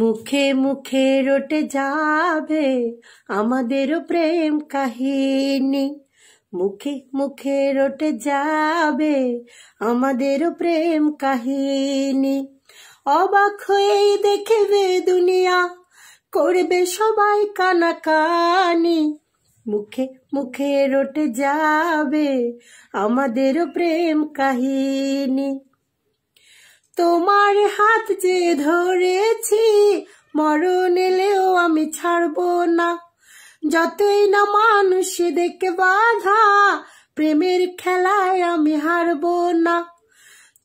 মুখে মুখে রটে যাবে আমাদের প্রেম কাহিনী মুখে মুখে রটে যাবে আমাদের প্রেম কাহিনী অবাক হয়ে দেখবে দুনিয়া করবে সবাই কানাকানি মুখে মুখে রটে যাবে আমাদের প্রেম কাহিনী তোমার হাত যে ধরেছি মরণ এলেও আমি ছাড়ব না যতই না মানুষ দেখে বাধা প্রেমের খেলায় আমি হারব না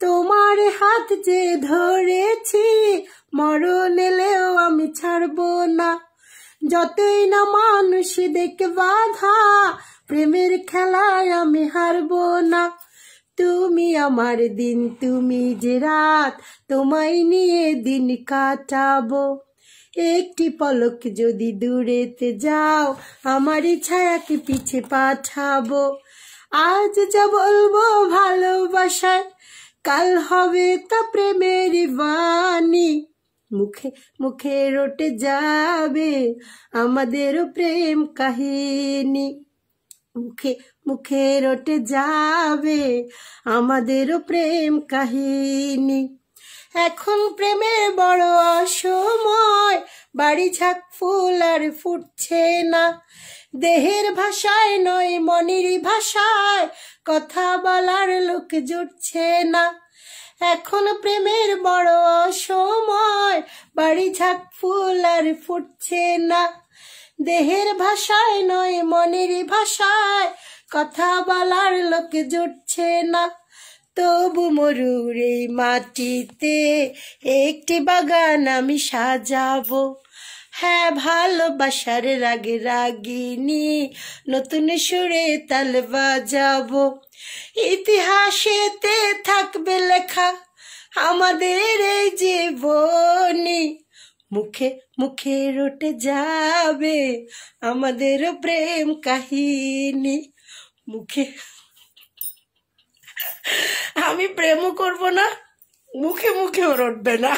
তোমার হাত যে ধরেছি মরণ এলেও আমি ছাড়ব না যতই না মানুষ দেখে বাধা প্রেমের খেলায় আমি হারব না তুমি আমার দিন তুমি যে রাত তোমায় নিয়ে দিন কাটাবো একটি পলক যদি দূরেতে যাও আমার ছায়াকে পিছে পাঠাবো আজ যা বলবো ভালোবাসায় কাল হবে তা প্রেমের বাণী মুখে মুখে রোটে যাবে আমাদেরও প্রেম কাহিনী মুখে মুখে রটে যাবে আমাদেরও প্রেম কাহিনী এখন প্রেমের বড় অসময় বাড়ি ঝাঁক ফুল আর ফুটছে না দেহের ভাষায় নয় মনির ভাষায় কথা বলার লোক জুটছে না এখন প্রেমের বড় অসময় বাড়ি ঝাঁক ফুল আর ফুটছে না দেহের ভাষায় নয় মনের ভাষায় কথা বলার লোক জুটছে না তবু মরুর এই মাটিতে একটি বাগান আমি সাজাবো হ্যাঁ ভালোবাসার রাগে রাগিনি নতুন সুরে তাল বাজাবো ইতিহাসেতে থাকবে লেখা আমাদের এই জীবনী মুখে মুখে রটে যাবে আমাদের প্রেম কাহিনী মুখে আমি প্রেমও করব না মুখে মুখেও রটবে না